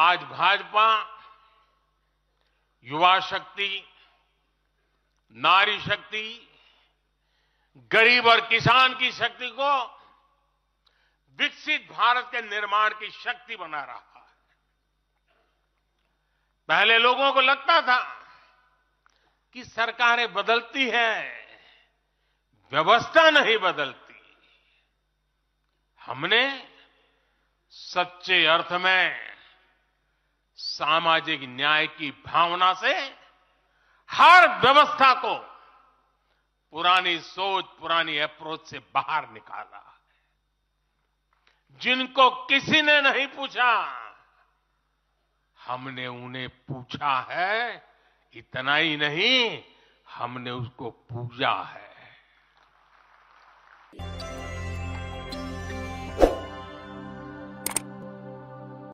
आज भाजपा युवा शक्ति नारी शक्ति गरीब और किसान की शक्ति को विकसित भारत के निर्माण की शक्ति बना रहा है पहले लोगों को लगता था कि सरकारें बदलती हैं व्यवस्था नहीं बदलती हमने सच्चे अर्थ में सामाजिक न्याय की भावना से हर व्यवस्था को पुरानी सोच पुरानी अप्रोच से बाहर निकाला है जिनको किसी ने नहीं पूछा हमने उन्हें पूछा है इतना ही नहीं हमने उसको पूजा है